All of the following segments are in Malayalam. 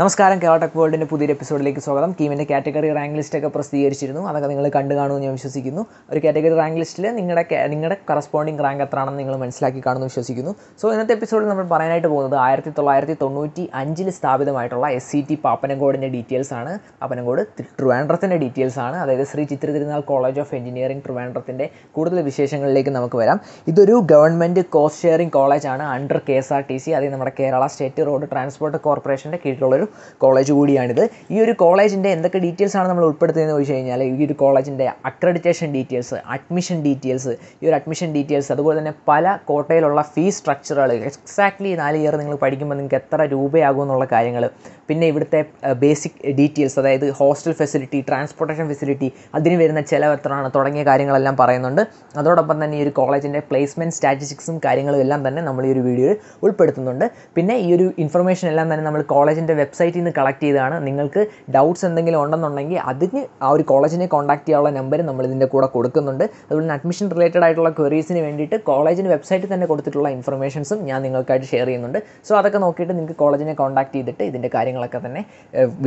നമസ്കാരം കേരള വേൾഡിൻ്റെ പുതിയൊരു എപ്പിസോഡിലേക്ക് സ്വാഗതം ടീമിൻ്റെ കാറ്റഗറി റാങ്ക് ലിസ്റ്റൊക്കെ പ്രസിദ്ധീകരിച്ചിരുന്നു അതൊക്കെ നിങ്ങൾ കണ്ടു കാണുമെന്ന് ഞാൻ വിശ്വസിക്കുന്നു ഒരു കാറ്റഗറി റാങ്ക് ലിസ്റ്റിൽ നിങ്ങളുടെ നിങ്ങളുടെ കറസ്പോണ്ടിങ് റാങ്ക് എത്രയാണെന്ന് നിങ്ങൾ മനസ്സിലാക്കി കാണുമെന്ന് വിശ്വസിക്കുന്നു സോ ഇന്നത്തെ എപ്പിസോഡിൽ നമ്മൾ പറയാനായിട്ട് പോകുന്നത് ആയിരത്തി തൊള്ളായിരത്തി തൊണ്ണൂറ്റി അഞ്ചിൽ സ്ഥാപിതമായിട്ടുള്ള എസ് സി e ടി പാപ്പനങ്കോടിൻ്റെ ഡീറ്റെയിൽസ് ആണ് പാപ്പനങ്കോട് ട്രിവാൻഡ്രത്തിൻ്റെ ഡീറ്റെയിൽസ് ആണ് അതായത് ശ്രീ ചിത്ര തിരുനാൾ കോളേജ് ഓഫ് എഞ്ചിനീയറിംഗ് ട്രിവാൻഡ്രത്തിൻ്റെ കൂടുതൽ വിശേഷങ്ങളിലേക്ക് നമുക്ക് വരാം ഇതൊരു ഗവൺമെൻറ് കോസ്റ്റ് ഷെയറിംഗ് കോളേജാണ് under K S R T C അതായത് നമ്മുടെ കേരള സ്റ്റേറ്റ് റോഡ് ട്രാൻസ്പോർട്ട് കോർപ്പറേഷൻ്റെ കീഴിലുള്ളൊരു കോളേജ് കൂടിയാണിത് ഈ ഒരു കോളേജിൻ്റെ എന്തൊക്കെ ഡീറ്റെയിൽസ് ആണ് നമ്മൾ ഉൾപ്പെടുത്തിയതെന്ന് ചോദിച്ചു കഴിഞ്ഞാൽ ഈ ഒരു കോളേജിൻ്റെ അക്രഡിറ്റേഷൻ ഡീറ്റെയിൽസ് അഡ്മിഷൻ ഡീറ്റെയിൽസ് ഈ ഒരു അഡ്മിഷൻ ഡീറ്റെയിൽസ് അതുപോലെ തന്നെ പല കോട്ടയിലുള്ള ഫീസ് സ്ട്രക്ചറുകൾ എക്സാക്ട്ലി നാല് ഇയർ നിങ്ങൾ പഠിക്കുമ്പോൾ നിങ്ങൾക്ക് എത്ര രൂപയാകും എന്നുള്ള കാര്യങ്ങൾ പിന്നെ ഇവിടുത്തെ ബേസിക് ഡീറ്റെയിൽസ് അതായത് ഹോസ്റ്റൽ ഫെസിലിറ്റി ട്രാൻസ്പോർട്ടേഷൻ ഫെസിലിറ്റി അതിന് വരുന്ന ചിലവ് എത്രയാണ് തുടങ്ങിയ കാര്യങ്ങളെല്ലാം പറയുന്നുണ്ട് അതോടൊപ്പം തന്നെ ഈ ഒരു കോളേജിൻ്റെ പ്ലേസ്മെൻറ്റ് സ്റ്റാറ്റിസ്റ്റിക്സും കാര്യങ്ങളും എല്ലാം തന്നെ നമ്മൾ ഈ ഒരു വീഡിയോയിൽ ഉൾപ്പെടുത്തുന്നുണ്ട് പിന്നെ ഈ ഒരു ഇൻഫർമേഷൻ എല്ലാം തന്നെ നമ്മൾ കോളേജിൻ്റെ വെബ്സൈറ്റ് വെബ്സൈറ്റിൽ നിന്ന് കളക്ട് ചെയ്തതാണ് നിങ്ങൾക്ക് ഡൗട്ട്സ് എന്തെങ്കിലും ഉണ്ടെന്നുണ്ടെങ്കിൽ അതിന് ആ ഒരു കോളേജിനെ കോൺടാക്ട് ചെയ്യാനുള്ള നമ്പർ നമ്മൾ ഇതിൻ്റെ കൂടെ കൊടുക്കുന്നുണ്ട് അതുപോലെ അഡ്മിഷൻ റിലേറ്റഡ് ആയിട്ടുള്ള ക്വയറീസിന് വേണ്ടിയിട്ട് കോളേജിൻ്റെ വെബ്സൈറ്റിൽ തന്നെ കൊടുത്തിട്ടുള്ള ഇൻഫർമേഷൻസും ഞാൻ നിങ്ങൾക്കായിട്ട് ഷെയർ ചെയ്യുന്നുണ്ട് സോ അതൊക്കെ നോക്കിയിട്ട് നിങ്ങൾക്ക് കോളേജിനെ കോൺടാക്ട് ചെയ്തിട്ട് ഇതിൻ്റെ കാര്യങ്ങളൊക്കെ തന്നെ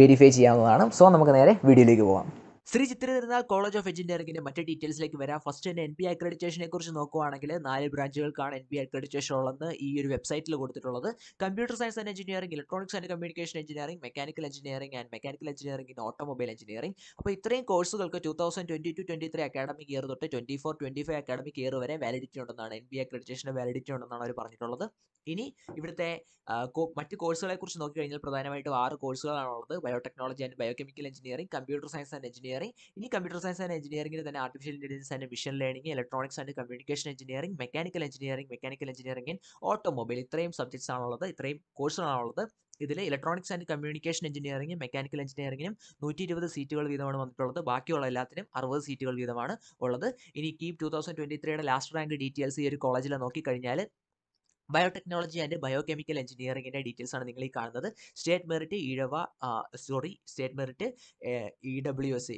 വെരിഫൈ ചെയ്യാവുന്നതാണ് സോ നമുക്ക് നേരെ വീഡിയോയിലേക്ക് പോകാം ശ്രീ ചിത്രതിരുനാൾ കോളേജ് ഓഫ് എഞ്ചിനീയറിംഗിന്റെ മറ്റു ഡീറ്റെയിൽസിലേക്ക് വരാം ഫസ്റ്റ് തന്നെ എൻ പി അക്രഡിറ്റേഷനെ കുറിച്ച് നോക്കുവാണെങ്കിൽ നാല് ബ്രാഞ്ചുകൾക്കാണ് എൻ പി അക്രഡിറ്റേഷൻ ഉള്ളത് ഈ ഒരു വെബ്സൈറ്റിൽ കൊടുത്തിട്ടുള്ളത് computer science and engineering electronics and communication engineering mechanical engineering and mechanical engineering in automobile engineering അപ്പോൾ ഇത്രയും കോഴ്സുകൾക്ക് two thousand twenty two twenty three academic year തൊട്ട് twenty four twenty five academic year വരെ വാലിഡിറ്റി ഉണ്ടെന്നാണ് എൻ പി അക്രഡിറ്റേഷൻ്റെ വാലിഡിറ്റി ഉണ്ടെന്നാണ് അവർ പറഞ്ഞിട്ടുള്ളത് ഇനി ഇവിടുത്തെ മറ്റ് കോഴ്സുകളെ കുറിച്ച് നോക്കി കഴിഞ്ഞാൽ പ്രധാനമായിട്ടും ആറ് കോഴ്സുകളാണുള്ളത് biotechnology and biochemical engineering computer science and engineering engineering ഇനി കമ്പ്യൂട്ടർ സയൻസ് ആൻഡ് എഞ്ചിനീയറിംഗിൽ തന്നെ artificial intelligence and machine learning electronics and communication engineering mechanical engineering mechanical engineering in automobile ഇത്രയും സബ്ജക്ട്സ് ആണുള്ളത് ഇത്രയും കോഴ്സുകളാണുള്ളത് ഇതിൽ ഇലക്ട്രോണിക്സ് ആൻഡ് കമ്മ്യൂണിക്കേഷൻ എഞ്ചിനീയറിംഗും മെക്കാനിക്കൽ എഞ്ചിനീയറിംഗിനും നൂറ്റി ഇരുപത് സീറ്റുകൾ വീതമാണ് വന്നിട്ടുള്ളത് ബാക്കിയുള്ള എല്ലാത്തിനും അറുപത് സീറ്റുകൾ വീതമാണ് ഉള്ളത് ഇനി കീപ് ടു തൗസൻഡ് ട്വൻറ്റി ത്രീയുടെ ലാസ്റ്റ് റാങ്ക് ഡീറ്റെയിൽസ് ഈ ഒരു കോളേജിൽ നോക്കിക്കഴിഞ്ഞാൽ ബയോടെക്നോളജി ആൻഡ് ബയോകെമിക്കൽ എഞ്ചിനീയറിംഗിൻ്റെ ഡീറ്റെയിൽസ് ആണ് നിങ്ങൾ ഈ കാണുന്നത് state merit Ezhava sorry state merit E W S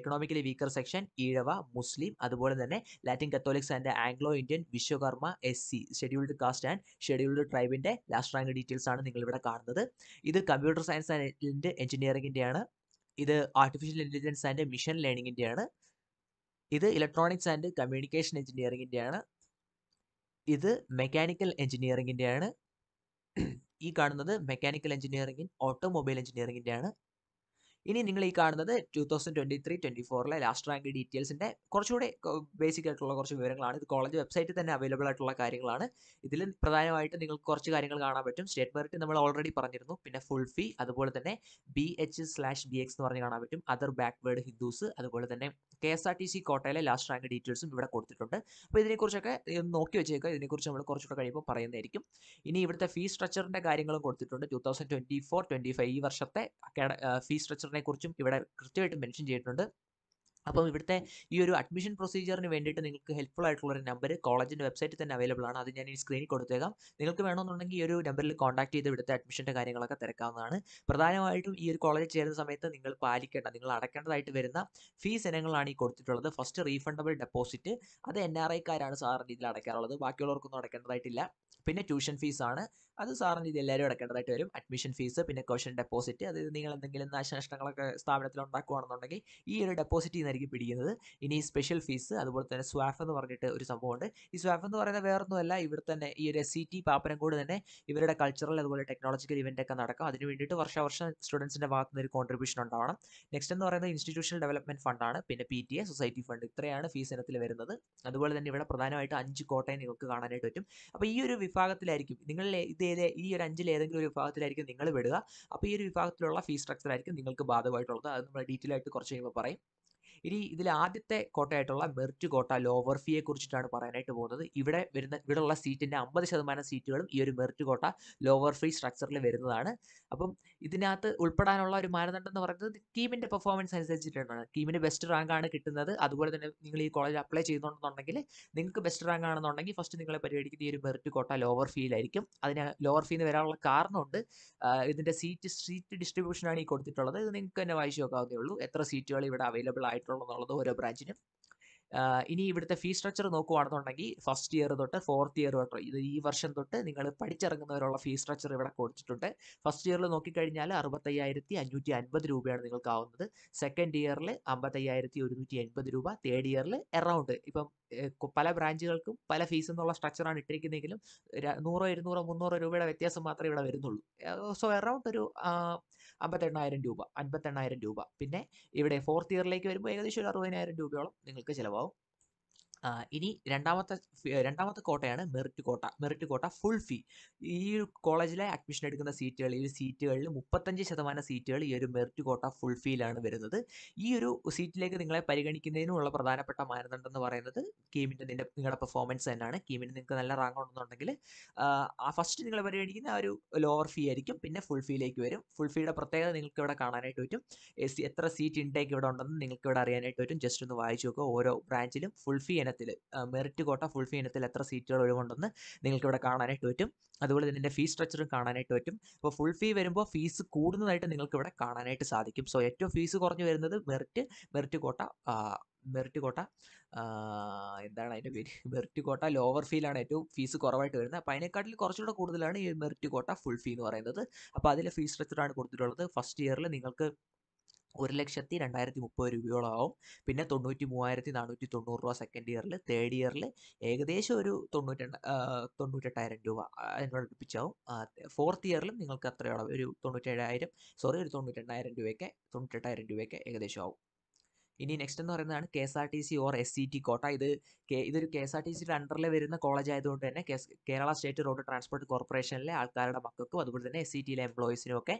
economically weaker section Ezhava Muslim അതുപോലെ തന്നെ Latin Catholics and Anglo Indian Vishwakarma S C scheduled caste and scheduled ട്രൈബിൻ്റെ ലാസ്റ്റ് റാങ്ക് ഡീറ്റെയിൽസ് ആണ് നിങ്ങളിവിടെ കാണുന്നത് ഇത് കമ്പ്യൂട്ടർ സയൻസ് ആൻഡ് എഞ്ചിനീയറിംഗിൻ്റെയാണ് ഇത് ആർട്ടിഫിഷ്യൽ ഇൻ്റലിജൻസ് ആൻഡ് മിഷൻ ലേണിങ്ങിൻ്റെയാണ് ഇത് ഇലക്ട്രോണിക്സ് ആൻഡ് കമ്മ്യൂണിക്കേഷൻ എഞ്ചിനീയറിംഗിൻ്റെയാണ് ഇത് മെക്കാനിക്കൽ എഞ്ചിനീയറിങ്ങിൻ്റെയാണ് ഈ കാണുന്നത് മെക്കാനിക്കൽ എഞ്ചിനീയറിംഗും ഓട്ടോമൊബൈൽ എഞ്ചിനീയറിങ്ങിൻ്റെയാണ് ഇനി നിങ്ങൾ ഈ കാണുന്നത് two thousand twenty three twenty ഫോറിലെ ലാസ്റ്റ് റാങ്ക് ഡീറ്റെയിൽസിൻ്റെ കുറച്ചുകൂടെ ബേസിക് ആയിട്ടുള്ള കുറച്ച് വിവരങ്ങളാണ് ഇത് കോളേജ് വെബ്സൈറ്റിൽ തന്നെ അവൈലബിൾ ആയിട്ടുള്ള കാര്യങ്ങളാണ് ഇതിൽ പ്രധാനമായിട്ട് നിങ്ങൾക്ക് കുറച്ച് കാര്യങ്ങൾ കാണാൻ പറ്റും സ്റ്റേറ്റ് മെറിറ്റ് നമ്മൾ ഓൾറെഡി പറഞ്ഞിരുന്നു പിന്നെ ഫുൾ ഫീ അതുപോലെ തന്നെ B H slash B X എന്ന് പറഞ്ഞ് കാണാൻ പറ്റും അതർ ബാക്ക്വേർഡ് ഹിന്ദുസ് അതുപോലെ തന്നെ K S R T C കോട്ടയിലെ ലാസ്റ്റ് റാങ്ക് ഡീറ്റെയിൽസും ഇവിടെ കൊടുത്തിട്ടുണ്ട് അപ്പോൾ ഇതിനെക്കുറിച്ചൊക്കെ നോക്കി വെച്ചേക്കുക ഇതിനെക്കുറിച്ച് നമ്മൾ കുറച്ചുകൂടെ കഴിയുമ്പോൾ പറയുന്നതായിരിക്കും ഇനി ഇവിടുത്തെ ഫീ സ്ട്രക്ചറിൻ്റെ കാര്യങ്ങളും കൊടുത്തിട്ടുണ്ട് two thousand twenty four twenty five ഈ വർഷത്തെ ഫീ സ്ട്രക്ചർ രജിസ്റ്ററിനെ കുറിച്ചും ഇവിടെ കൃത്യമായിട്ട് മെൻഷൻ ചെയ്തിട്ടുണ്ട് അപ്പം ഇവിടുത്തെ ഈ ഒരു അഡ്മിഷൻ പ്രൊസീജിയറിന് വേണ്ടിയിട്ട് നിങ്ങൾക്ക് ഹെൽപ്ഫുൾ ആയിട്ടുള്ള ഒരു നമ്പർ കോളേജിൻ്റെ വെബ്സൈറ്റിൽ തന്നെ അവൈലബിൾ ആണ് അത് ഞാൻ ഈ സ്ക്രീനിൽ കൊടുത്തേക്കാം നിങ്ങൾക്ക് വേണമെന്നുണ്ടെങ്കിൽ ഈ ഒരു നമ്പറിൽ കോൺടാക്ട് ചെയ്ത് ഇവിടുത്തെ അഡ്മിഷൻ്റെ കാര്യങ്ങളൊക്കെ തിരക്കാവുന്നതാണ് പ്രധാനമായിട്ടും ഈ ഒരു കോളേജിൽ ചേരുന്ന സമയത്ത് നിങ്ങൾ പാലിക്കേണ്ട നിങ്ങൾ അടക്കേണ്ടതായിട്ട് വരുന്ന ഫീസ് ഇനങ്ങളാണ് ഈ കൊടുത്തിട്ടുള്ളത് ഫസ്റ്റ് റീഫണ്ടബിൾ ഡെപ്പോസിറ്റ് അത് എൻ ആർ ഐക്കാരാണ് സാറിൻ്റെ ഇതിൽ അടയ്ക്കാറുള്ളത് ബാക്കിയുള്ളവർക്കൊന്നും അടക്കേണ്ടതായിട്ടില്ല പിന്നെ ട്യൂഷൻ ഫീസാണ് അത് സാറിന് ഇത് എല്ലാവരും അടക്കേണ്ടതായിട്ട് വരും അഡ്മിഷൻ ഫീസ് പിന്നെ ക്വസ്റ്റൻ ഡെപ്പോസിറ്റ് അതായത് നിങ്ങൾ എന്തെങ്കിലും നാശനഷ്ടങ്ങളൊക്കെ സ്ഥാപനത്തിൽ ഉണ്ടാക്കുകയാണെന്നുണ്ടെങ്കിൽ ഈ ഒരു ഡെപ്പോസിറ്റിൽ നിന്നായിരിക്കും പിടിക്കുന്നത് ഇനി സ്പെഷ്യൽ ഫീസ് അതുപോലെ തന്നെ സ്വാഫ് എന്ന് പറഞ്ഞിട്ട് ഒരു സംഭവമുണ്ട് ഈ സ്വാഫ് എന്ന് പറയുന്നത് വേറൊന്നുമല്ല ഇവിടെ തന്നെ ഈ ഒരു എസ് സി ടി പാപ്പനംകോട് തന്നെ ഇവരുടെ കൾച്ചറൽ അതുപോലെ ടെക്നോളജിക്കൽ ഇവൻ്റ് ഒക്കെ നടക്കും അതിന് വേണ്ടിയിട്ട് വർഷാവർഷം സ്റ്റുഡൻസിൻ്റെ ഭാഗത്തു നിന്ന് ഒരു കോൺട്രിബ്യൂഷൻ ഉണ്ടാവണം നെക്സ്റ്റ് എന്ന് പറയുന്നത് ഇൻസ്റ്റിറ്റ്യൂഷണൽ ഡെവലപ്മെൻറ്റ് ഫണ്ടാണ് പിന്നെ P T A society fund ഇത്രയാണ് ഫീസ് ഇനത്തിൽ വരുന്നത് അതുപോലെ തന്നെ ഇവിടെ പ്രധാനമായിട്ട് അഞ്ച് കോട്ടയം നിങ്ങൾക്ക് കാണാനായിട്ട് പറ്റും അപ്പോൾ ഈ ഒരു വിഭാഗത്തിലായിരിക്കും നിങ്ങളിൽ ഇത് ഇന്ത്യയിലെ ഈ ഒരു അഞ്ചിൽ ഏതെങ്കിലും ഒരു വിഭാഗത്തിലായിരിക്കും നിങ്ങൾ വിടുക അപ്പോൾ ഈ ഒരു വിഭാഗത്തിലുള്ള ഫീസ് സ്ട്രക്ചർ ആയിരിക്കും നിങ്ങൾക്ക് ബാധകമായിട്ടുള്ളത് അത് നമ്മൾ ഡീറ്റെയിൽ ആയിട്ട് കുറച്ച് കഴിയുമ്പോൾ പറയും ഇനി ഇതിൽ ആദ്യത്തെ കോട്ടയായിട്ടുള്ള മെറിറ്റ് കോട്ട ലോവർ ഫീയെ കുറിച്ചിട്ടാണ് പറയാനായിട്ട് പോകുന്നത് ഇവിടെ വരുന്ന ഇവിടെയുള്ള സീറ്റിൻ്റെ അമ്പത് ശതമാനം സീറ്റുകളും ഈ ഒരു മെറിറ്റ് കോട്ട ലോവർ ഫീ സ്ട്രക്ചറിൽ വരുന്നതാണ് അപ്പം ഇതിനകത്ത് ഉൾപ്പെടാനുള്ള ഒരു മാനദണ്ഡം എന്ന് പറയുന്നത് ടീമിൻ്റെ പെർഫോമൻസ് അനുസരിച്ചിട്ടാണ് ടീമിന് ബെസ്റ്റ് റാങ്ക് ആണ് കിട്ടുന്നത് അതുപോലെ തന്നെ നിങ്ങൾ ഈ കോളേജ് അപ്ലൈ ചെയ്യുന്നുണ്ടെന്നുണ്ടെങ്കിൽ നിങ്ങൾക്ക് ബെസ്റ്റ് റാങ്ക് ആണെന്നുണ്ടെങ്കിൽ ഫസ്റ്റ് നിങ്ങളെ പരിഗണിക്കുന്ന ഈ ഒരു മെറിറ്റ് കോട്ട ലോവർ ഫീലായിരിക്കും അതിന് ലോവർ ഫീന്ന് വരാനുള്ള കാരണമുണ്ട് ഇതിൻ്റെ സീറ്റ് സീറ്റ് ഡിസ്ട്രിബ്യൂഷനാണ് ഈ കൊടുത്തിട്ടുള്ളത് ഇത് നിങ്ങൾക്ക് തന്നെ വായിച്ചു നോക്കാവുന്നേ ഉള്ളൂ എത്ര സീറ്റുകൾ ഇവിടെ അവൈലബിൾ ആയിട്ടുണ്ട് എന്നുള്ളത് ഓരോ ബ്രാഞ്ചിനും ഇനി ഇവിടുത്തെ ഫീ സ്ട്രക്ചർ നോക്കുവാണെന്നുണ്ടെങ്കിൽ ഫസ്റ്റ് ഇയർ തൊട്ട് ഫോർത്ത് ഇയർ തൊട്ട് ഇത് ഈ വർഷം തൊട്ട് നിങ്ങൾ പഠിച്ചിറങ്ങുന്നവരുള്ള ഫീ സ്ട്രക്ചർ ഇവിടെ കൊടുത്തിട്ടുണ്ട് ഫസ്റ്റ് ഇയറിൽ നോക്കിക്കഴിഞ്ഞാൽ അറുപത്തയ്യായിരത്തി അഞ്ഞൂറ്റി അൻപത് രൂപയാണ് നിങ്ങൾക്ക് ആവുന്നത് സെക്കൻഡ് ഇയറിൽ അമ്പത്തയ്യായിരത്തി ഒരുന്നൂറ്റി എൺപത് രൂപ തേർഡ് ഇയറിൽ എറൗണ്ട് ഇപ്പം പല ബ്രാഞ്ചുകൾക്കും പല ഫീസ് എന്നുള്ള സ്ട്രക്ചറാണ് ഇട്ടിരിക്കുന്നതെങ്കിലും നൂറോ ഇരുന്നൂറോ മുന്നൂറോ രൂപയുടെ വ്യത്യാസം മാത്രമേ ഇവിടെ വരുന്നുള്ളൂ സോ എറൗണ്ട് ഒരു അമ്പത്തെണ്ണായിരം രൂപ അൻപത്തെണ്ണായിരം രൂപ പിന്നെ ഇവിടെ ഫോർത്ത് ഇയറിലേക്ക് വരുമ്പോൾ ഏകദേശം ഒരു അറുപതിനായിരം രൂപയോളം നിങ്ങൾക്ക് ചിലവാകും ഇനി രണ്ടാമത്തെ രണ്ടാമത്തെ കോട്ടയാണ് മെറിറ്റ് കോട്ട മെറിറ്റ് കോട്ട ഫുൾ ഫീ ഈ കോളേജിലെ അഡ്മിഷൻ എടുക്കുന്ന സീറ്റുകൾ ഈ സീറ്റുകളിൽ മുപ്പത്തഞ്ച് ശതമാനം സീറ്റുകൾ ഈ ഒരു മെറിറ്റ് കോട്ട ഫുൾ ഫീലാണ് വരുന്നത് ഈ ഒരു സീറ്റിലേക്ക് നിങ്ങളെ പരിഗണിക്കുന്നതിനുമുള്ള പ്രധാനപ്പെട്ട മാനദണ്ഡം എന്ന് പറയുന്നത് കീമിൻ്റെ നിന്റെ നിങ്ങളുടെ പെർഫോമൻസ് തന്നെയാണ് കീമിന് നിങ്ങൾക്ക് നല്ല റാങ്ക് ഉണ്ടെന്നുണ്ടെങ്കിൽ ആ ഫസ്റ്റ് നിങ്ങളെ പരിഗണിക്കുന്ന ആ ഒരു ലോവർ ഫീ ആയിരിക്കും പിന്നെ ഫുൾ ഫീയിലേക്ക് വരും ഫുൾ ഫീയുടെ പ്രത്യേകത നിങ്ങൾക്ക് ഇവിടെ കാണാനായിട്ട് പറ്റും എത്ര സീറ്റ് ഇൻടേക്ക് ഇവിടെ ഉണ്ടെന്ന് നിങ്ങൾക്ക് ഇവിടെ അറിയാനായിട്ട് പറ്റും ജസ്റ്റ് ഒന്ന് വായിച്ചു നോക്കുക ഓരോ ബ്രാഞ്ചിലും ഫുൾ ഫീ ഇനത്തിൽ മെറിറ്റ് കോട്ട ഫുൾഫി ഇനത്തിൽ എത്ര സീറ്റുകൾ ഒഴിവുണ്ടെന്ന് നിങ്ങൾക്ക് ഇവിടെ കാണാനായിട്ട് പറ്റും അതുപോലെ തന്നെ ഇതിൻ്റെ ഫീസ് സ്ട്രക്ചറും കാണാനായിട്ട് പറ്റും അപ്പോൾ ഫുൾ ഫീ വരുമ്പോൾ ഫീസ് കൂടുന്നതായിട്ട് നിങ്ങൾക്ക് ഇവിടെ കാണാനായിട്ട് സാധിക്കും സോ ഏറ്റവും ഫീസ് കുറഞ്ഞു വരുന്നത് മെറിറ്റ് മെറിറ്റ് കോട്ട മെറിറ്റ് കോട്ട എന്താണ് അതിൻ്റെ പേര് മെറിറ്റ് കോട്ട ലോവർ ഫീലാണ് ഏറ്റവും ഫീസ് കുറവായിട്ട് വരുന്നത് അപ്പോൾ അതിനെക്കാട്ടിൽ കുറച്ചുകൂടെ കൂടുതലാണ് ഈ മെറിറ്റ് കോട്ട ഫുൾ ഫീ എന്ന് പറയുന്നത് അപ്പോൾ അതിലെ ഫീസ് സ്ട്രക്ചറാണ് കൊടുത്തിട്ടുള്ളത് ഫസ്റ്റ് ഇയറിൽ നിങ്ങൾക്ക് ഒരു ലക്ഷത്തി രണ്ടായിരത്തി മുപ്പത് രൂപയോളം പിന്നെ തൊണ്ണൂറ്റി മൂവായിരത്തി നാനൂറ്റി തൊണ്ണൂറ് രൂപ സെക്കൻഡ് ഇയറിൽ തേർഡ് ഇയറിൽ ഏകദേശം ഒരു തൊണ്ണൂറ്റി തൊണ്ണൂറ്റെട്ടായിരം രൂപ അതിനോട് അടുപ്പിച്ചാവും ഫോർത്ത് ഇയറിലും നിങ്ങൾക്ക് അത്രയോളം ഒരു തൊണ്ണൂറ്റേഴായിരം സോറി ഒരു തൊണ്ണൂറ്റെണ്ണായിരം രൂപയൊക്കെ തൊണ്ണൂറ്റെട്ടായിരം രൂപയൊക്കെ ഏകദേശം ആവും ഇനി നെക്സ്റ്റ് എന്ന് പറയുന്നതാണ് K S R T C or S C T കോട്ട ഇത് ഇതൊരു കെ എസ് ആർ ടി സിയുടെ അണ്ടറിൽ വരുന്ന കോളേജ് ആയതുകൊണ്ട് തന്നെ കേരള സ്റ്റേറ്റ് റോഡ് ട്രാൻസ്പോർട്ട് കോർപ്പറേഷനിലെ ആൾക്കാരുടെ മക്കൾക്കും അതുപോലെ തന്നെ എസ് സി ടിയിലെ എംപ്ലോയീസിനും ഒക്കെ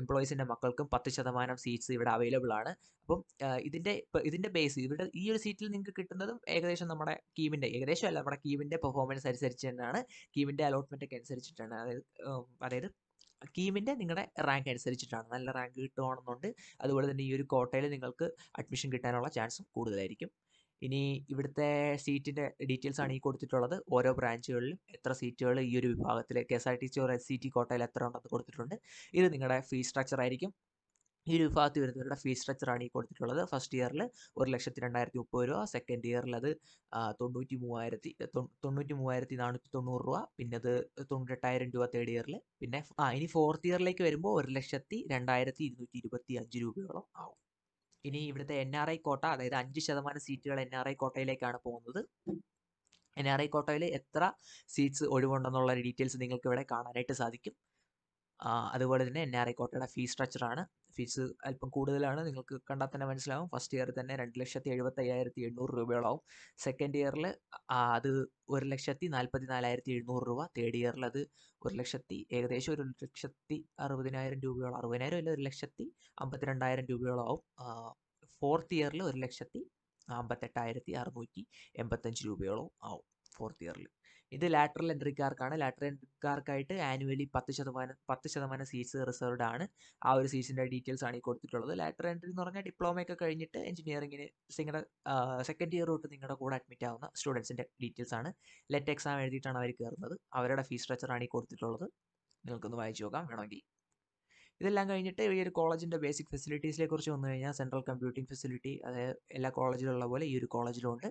എംപ്ലോയീസിൻ്റെ മക്കൾക്കും പത്ത് ശതമാനം സീറ്റ്സ് ഇവിടെ അവൈലബിൾ ആണ് അപ്പം ഇതിൻ്റെ ഇതിൻ്റെ ബേസ് ഇവിടെ ഈ ഒരു സീറ്റിൽ നിങ്ങൾക്ക് കിട്ടുന്നതും ഏകദേശം നമ്മുടെ കീമിൻ്റെ ഏകദേശം അല്ല നമ്മുടെ കീമിൻ്റെ പെർഫോമൻസ് അനുസരിച്ച് തന്നെയാണ് കീമിൻ്റെ അലോട്ട്മെൻറ്റൊക്കെ അനുസരിച്ചിട്ടാണ് അതായത് അതായത് കീമിൻ്റെ നിങ്ങളുടെ റാങ്ക് അനുസരിച്ചിട്ടാണ് നല്ല റാങ്ക് കിട്ടുകയാണെന്നുണ്ട് അതുപോലെ തന്നെ ഈ ഒരു കോട്ടയിൽ നിങ്ങൾക്ക് അഡ്മിഷൻ കിട്ടാനുള്ള ചാൻസും കൂടുതലായിരിക്കും ഇനി ഇവിടുത്തെ സീറ്റിൻ്റെ ഡീറ്റെയിൽസ് ആണ് ഈ കൊടുത്തിട്ടുള്ളത് ഓരോ ബ്രാഞ്ചുകളിലും എത്ര സീറ്റുകൾ ഈ ഒരു വിഭാഗത്തിൽ K S R T C ഒരു എസ് സി ടി കോട്ടയിൽ എത്ര ഉണ്ടെന്ന് കൊടുത്തിട്ടുണ്ട് ഇത് നിങ്ങളുടെ ഫീസ് സ്ട്രക്ചർ ആയിരിക്കും ഈ ഒരു വിഭാഗത്തിൽ വരുന്നവരുടെ ഫീസ് സ്ട്രക്ചറാണ് ഈ കൊടുത്തിട്ടുള്ളത് ഫസ്റ്റ് ഇയറിൽ ഒരു ലക്ഷത്തി രണ്ടായിരത്തി മുപ്പത് രൂപ സെക്കൻഡ് ഇയറിൽ അത് തൊണ്ണൂറ്റി മൂവായിരത്തി തൊണ്ണൂറ്റി മൂവായിരത്തി നാനൂറ്റി തൊണ്ണൂറ് രൂപ പിന്നെ അത് തൊണ്ണൂറ്റെട്ടായിരം രൂപ തേർഡ് ഇയറിൽ പിന്നെ ആ ഇനി ഫോർത്ത് ഇയറിലേക്ക് വരുമ്പോൾ ഒരു ലക്ഷത്തി രണ്ടായിരത്തി ഇരുന്നൂറ്റി ഇരുപത്തി അഞ്ച് രൂപയോളം ആവും ഇനി ഇവിടുത്തെ എൻ ആർ ഐ കോട്ട അതായത് അഞ്ച് ശതമാനം സീറ്റുകൾ എൻ ആർ ഐ കോട്ടയിലേക്കാണ് പോകുന്നത് എൻ ആർ ഐ കോട്ടയിൽ എത്ര സീറ്റ്സ് ഒഴിവുണ്ടെന്നുള്ള ഡീറ്റെയിൽസ് നിങ്ങൾക്ക് ഇവിടെ കാണാനായിട്ട് സാധിക്കും അതുപോലെ തന്നെ എൻ ആർ ഐ കോട്ടയുടെ ഫീസ് സ്ട്രക്ചറാണ് ഫീസ് അല്പം കൂടുതലാണ് നിങ്ങൾക്ക് കണ്ടാൽ തന്നെ മനസ്സിലാവും ഫസ്റ്റ് ഇയറിൽ തന്നെ രണ്ട് ലക്ഷത്തി എഴുപത്തി അയ്യായിരത്തി എണ്ണൂറ് രൂപയോളാവും സെക്കൻഡ് ഇയറിൽ അത് ഒരു ലക്ഷത്തി നാൽപ്പത്തി നാലായിരത്തി എഴുന്നൂറ് രൂപ തേർഡ് ഇയറിൽ അത് ഒരു ലക്ഷത്തി ഏകദേശം ഒരു ലക്ഷത്തി അറുപതിനായിരം രൂപയോളം അറുപതിനായിരം അല്ല ഒരു ലക്ഷത്തി അമ്പത്തിരണ്ടായിരം രൂപയോളം ആവും ഫോർത്ത് ഇയറിൽ ഒരു ലക്ഷത്തി അമ്പത്തെട്ടായിരത്തി അറുന്നൂറ്റി എൺപത്തഞ്ച് രൂപയോളം ആവും ഫോർത്ത് ഇയറിൽ ഇത് ലാറ്ററൽ എൻട്രിക്കാർക്കാണ് ലാറ്ററൽ എൻട്രിക്കാർക്കായിട്ട് ആനുവലി പത്ത് ശതമാനം പത്ത് ശതമാനം സീറ്റ്സ് റിസർവ്ഡ് ആണ് ആ ഒരു സീറ്റ്സിൻ്റെ ഡീറ്റെയിൽസ് ആണ് ഈ കൊടുത്തിട്ടുള്ളത് ലാറ്ററൽ എൻട്രി എന്ന് പറഞ്ഞാൽ ഡിപ്ലോമ ഒക്കെ കഴിഞ്ഞിട്ട് എഞ്ചിനീയറിംഗിന് നിങ്ങളുടെ സെക്കൻഡ് ഇയർ തൊട്ട് നിങ്ങളുടെ കൂടെ അഡ്മിറ്റ് ആവുന്ന സ്റ്റുഡൻസിൻ്റെ ഡീറ്റെയിൽസ് ആണ് ലെറ്റ് എക്സാം എഴുതിയിട്ടാണ് അവർ കയറുന്നത് അവരുടെ ഫീസ് സ്ട്രക്ചർ ആണ് ഈ കൊടുത്തിട്ടുള്ളത് നിങ്ങൾക്കൊന്ന് വായിച്ചു നോക്കാം വേണമെങ്കിൽ ഇതെല്ലാം കഴിഞ്ഞിട്ട് ഈ ഒരു കോളേജിൻ്റെ ബേസിക് ഫെസിലിറ്റീസിനെ കുറിച്ച് വന്നു കഴിഞ്ഞാൽ സെൻട്രൽ കമ്പ്യൂട്ടിംഗ് ഫെസിലിറ്റി അതായത് എല്ലാ ഉള്ള പോലെ ഈ ഒരു കോളേജിലും ഉണ്ട്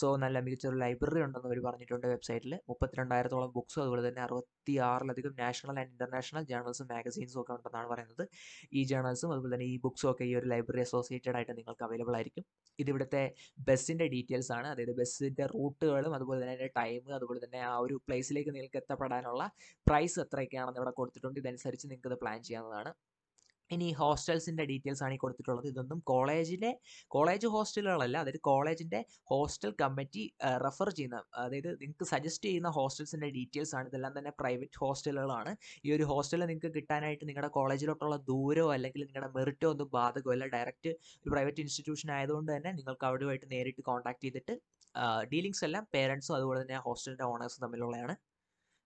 സോ നല്ല മികച്ചൊരു ലൈബ്രറി ഉണ്ടെന്ന് അവർ പറഞ്ഞിട്ടുണ്ട് വെബ്സൈറ്റിൽ മുപ്പത്തിരണ്ടായിരത്തോളം ബുക്സും അതുപോലെ തന്നെ അറുപത്തി ആറിലധികം നാഷണൽ ആൻഡ് ഇൻ്റർനാഷണൽ ജേർണൽസും മാഗസീൻസും ഒക്കെ ഉണ്ടെന്നാണ് പറയുന്നത് ഈ ജേർണൽസും അതുപോലെ തന്നെ ഈ ബുക്സും ഒക്കെ ഈ ഒരു ലൈബ്രറി അസോസിയേറ്റഡ് ആയിട്ട് നിങ്ങൾക്ക് അവൈലബിൾ ആയിരിക്കും ഇതിവിടുത്തെ ബസ്സിൻ്റെ ഡീറ്റെയിൽസ് ആണ് അതായത് ബസ്സിൻ്റെ റൂട്ടുകളും അതുപോലെ തന്നെ അതിൻ്റെ ടൈം അതുപോലെ തന്നെ ആ ഒരു പ്ലേസിലേക്ക് നിങ്ങൾക്ക് എത്തപ്പെടാനുള്ള പ്രൈസ് എത്രയൊക്കെയാണെന്ന് ഇവിടെ കൊടുത്തിട്ടുണ്ട് ഇതനുസരിച്ച് നിങ്ങൾക്ക് ഇത് പ്ലാൻ ചെയ്യാവുന്നതാണ് ഇനി ഹോസ്റ്റൽസിൻ്റെ ഡീറ്റെയിൽസ് ആണ് ഈ കൊടുത്തിട്ടുള്ളത് ഇതൊന്നും കോളേജിലെ കോളേജ് ഹോസ്റ്റലുകളല്ല അതായത് കോളേജിൻ്റെ ഹോസ്റ്റൽ കമ്മിറ്റി റെഫർ ചെയ്യുന്ന അതായത് നിങ്ങൾക്ക് സജസ്റ്റ് ചെയ്യുന്ന ഹോസ്റ്റൽസിൻ്റെ ഡീറ്റെയിൽസ് ആണ് ഇതെല്ലാം തന്നെ പ്രൈവറ്റ് ഹോസ്റ്റലുകളാണ് ഈ ഒരു ഹോസ്റ്റലിൽ നിങ്ങൾക്ക് കിട്ടാനായിട്ട് നിങ്ങളുടെ കോളേജിലോട്ടുള്ള ദൂരമോ അല്ലെങ്കിൽ നിങ്ങളുടെ മെറിറ്റോ ഒന്നും ബാധകമല്ല ഡയറക്റ്റ് ഒരു പ്രൈവറ്റ് ഇൻസ്റ്റിറ്റ്യൂഷൻ ആയതുകൊണ്ട് തന്നെ നിങ്ങൾക്ക് അവിടെയുമായിട്ട് നേരിട്ട് കോൺടാക്ട് ചെയ്തിട്ട് ഡീലിങ്സ് എല്ലാം പേരൻസും അതുപോലെ തന്നെ ഹോസ്റ്റലിൻ്റെ ഓണേഴ്സും തമ്മിലുള്ളതാണ്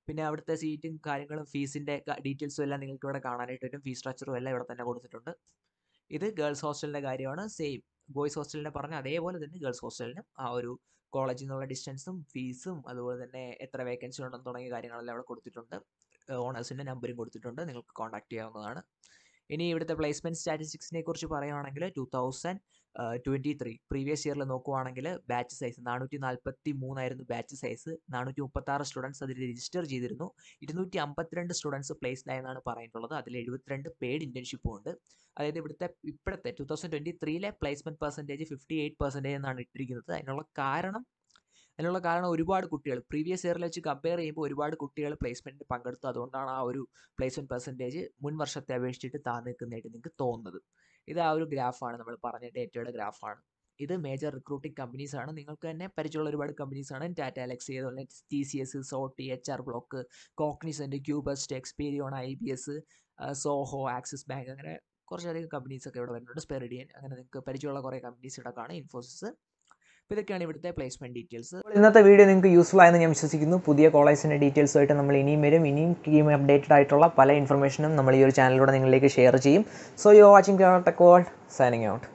പിന്നെ അവിടുത്തെ സീറ്റും കാര്യങ്ങളും ഫീസിൻ്റെ ഡീറ്റെയിൽസും എല്ലാം നിങ്ങൾക്ക് ഇവിടെ കാണാനായിട്ട് പറ്റും ഫീസ് സ്ട്രക്ചറും എല്ലാം ഇവിടെ തന്നെ കൊടുത്തിട്ടുണ്ട് ഇത് ഗേൾസ് ഹോസ്റ്റലിൻ്റെ കാര്യമാണ് സെയിം ബോയ്സ് ഹോസ്റ്റലിനെ പറഞ്ഞ അതേപോലെ തന്നെ ഗേൾസ് ഹോസ്റ്റലിനും ആ ഒരു കോളേജിൽ നിന്നുള്ള ഡിസ്റ്റൻസും ഫീസും അതുപോലെ തന്നെ എത്ര വേക്കൻസി ഉണ്ടെന്ന് തുടങ്ങിയ കാര്യങ്ങളെല്ലാം അവിടെ കൊടുത്തിട്ടുണ്ട് ഓണേഴ്സിൻ്റെ നമ്പറും കൊടുത്തിട്ടുണ്ട് നിങ്ങൾക്ക് കോൺടാക്ട് ചെയ്യാവുന്നതാണ് ഇനി ഇവിടുത്തെ പ്ലേസ്മെന്റ് സ്റ്റാറ്റിസ്റ്റിക്സിനെ കുറിച്ച് പറയുകയാണെങ്കിൽ two thousand twenty three previous ഇയറിൽ നോക്കുവാണെങ്കിൽ ബാച്ച് സൈസ് നാനൂറ്റി നാൽപ്പത്തി മൂന്നായിരുന്നു ബാച്ച് സൈസ് നാനൂറ്റി മുപ്പത്താറ് സ്റ്റുഡൻസ് അതിൽ രജിസ്റ്റർ ചെയ്തിരുന്നു ഇരുന്നൂറ്റി അമ്പത്തിരണ്ട് സ്റ്റുഡൻസ് പ്ലേസ്ഡ് ആയെന്നാണ് പറയുന്നുള്ളത് അതിൽ എഴുപത്തിരണ്ട് പെയ്ഡ് ഇന്റേൺഷിപ്പും ഉണ്ട് അതായത് ഇവിടുത്തെ ഇപ്പോഴത്തെ ടു തൗസൻഡ് ട്വൻറ്റി ത്രീയിലെ placement percentage fifty eight percentage എന്നാണ് ഇട്ടിരിക്കുന്നത് അതിനുള്ള കാരണം അതിനുള്ള കാരണം ഒരുപാട് കുട്ടികൾ പ്രീവിയസ് ഇയറിൽ വെച്ച് കമ്പയർ ചെയ്യുമ്പോൾ ഒരുപാട് കുട്ടികൾ പ്ലേസ്മെൻറ്റിന് പങ്കെടുത്തു അതുകൊണ്ടാണ് ആ ഒരു പ്ലേസ്മെൻറ്റ് പെർസെൻറ്റേജ് മുൻ വർഷത്തെ അപേക്ഷിച്ചിട്ട് താഴ്ന്നു നിൽക്കുന്നതായിട്ട് നിങ്ങൾക്ക് തോന്നുന്നത് ഇത് ആ ഒരു ഗ്രാഫാണ് നമ്മൾ പറഞ്ഞ ഡേറ്റയുടെ ഗ്രാഫാണ് ഇത് മേജർ റിക്രൂട്ടിംഗ് കമ്പനീസ് ആണ് നിങ്ങൾക്ക് തന്നെ പരിചയമുള്ള ഒരുപാട് കമ്പനീസ് ആണ് ടാറ്റ അലക്സി അതുപോലെ T C S SOTI H R Block Cognizant QuEST Experion I B S Zoho Axis bank അങ്ങനെ കുറച്ചധികം കമ്പനീസ് ഒക്കെ ഇവിടെ വരുന്നുണ്ട് സ്പെറിഡിയൻ അങ്ങനെ നിങ്ങൾക്ക് പരിചയമുള്ള കുറേ കമ്പനീസ് ഇടക്കാണ് ഇൻഫോസിസ് അപ്പോൾ ഇതൊക്കെയാണ് ഇവിടുത്തെ പ്ലേസ്മെൻറ്റ് ഡീറ്റെയിൽസ് ഇന്നത്തെ വീഡിയോ നിങ്ങൾക്ക് യൂസ്ഫുൾ ആയെന്ന് ഞാൻ വിശ്വസിക്കുന്നു പുതിയ കോളേജിൻ്റെ ആയിട്ട് നമ്മൾ ഇനിയും വരും ഇനിയും സ്കീം അപ്ഡേറ്റഡ് ആയിട്ടുള്ള പല ഇൻഫർമേഷനും നമ്മൾ ഈ ഒരു ചാനലിലൂടെ നിങ്ങളിലേക്ക് ഷെയർ ചെയ്യും so you watching Tech World signing out